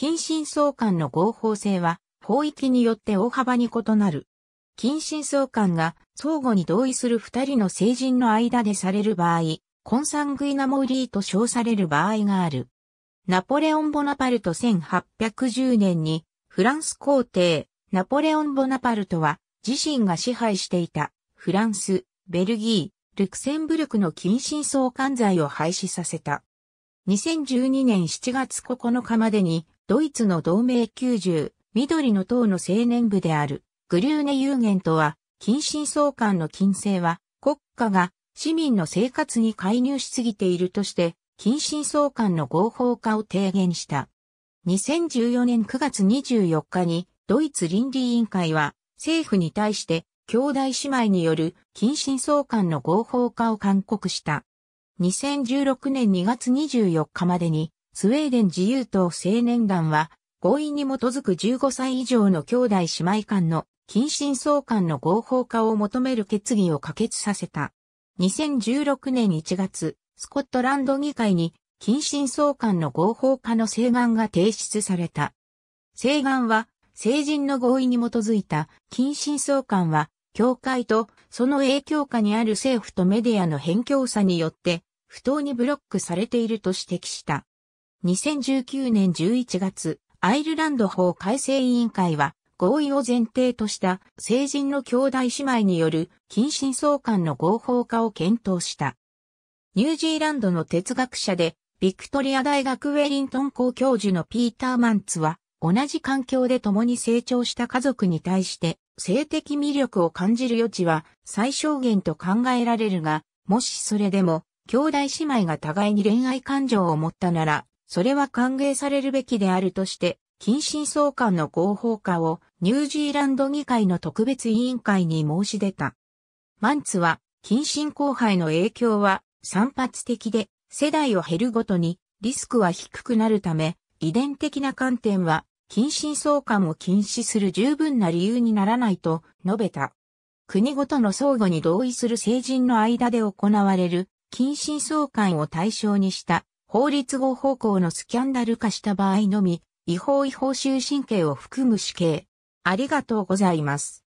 近親相関の合法性は、法域によって大幅に異なる。近親相関が相互に同意する二人の成人の間でされる場合、コンサングイナモリーと称される場合がある。ナポレオン・ボナパルト1810年に、フランス皇帝、ナポレオン・ボナパルトは、自身が支配していた、フランス、ベルギー、ルクセンブルクの近親相関罪を廃止させた。2012年7月9日までに、ドイツの同盟90、緑の党の青年部である、グリューネ有限とは、近親相関の禁制は、国家が市民の生活に介入しすぎているとして、近親相関の合法化を提言した。2014年9月24日に、ドイツ倫理委員会は、政府に対して、兄弟姉妹による近親相関の合法化を勧告した。2016年2月24日までにスウェーデン自由党青年団は、合意に基づく15歳以上の兄弟姉妹間の近親相関の合法化を求める決議を可決させた。2016年1月、スコットランド議会に近親相関の合法化の請願が提出された。請願は、成人の合意に基づいた近親相関は、教会とその影響下にある政府とメディアの偏境差によって、不当にブロックされていると指摘した。2019年11月、アイルランド法改正委員会は、合意を前提とした成人の兄弟姉妹による近親相関の合法化を検討した。ニュージーランドの哲学者で、ビクトリア大学ウェリントン校教授のピーター・マンツは、同じ環境で共に成長した家族に対して、性的魅力を感じる余地は最小限と考えられるが、もしそれでも、兄弟姉妹が互いに恋愛感情を持ったなら、それは歓迎されるべきであるとして、近親相関の合法化をニュージーランド議会の特別委員会に申し出た。マンツは、近親交配の影響は散発的で、世代を減るごとにリスクは低くなるため、遺伝的な観点は、近親相関を禁止する十分な理由にならないと述べた。国ごとの相互に同意する成人の間で行われる近親相関を対象にした法律合法行のスキャンダル化した場合のみ、違法違法終身刑を含む死刑。ありがとうございます。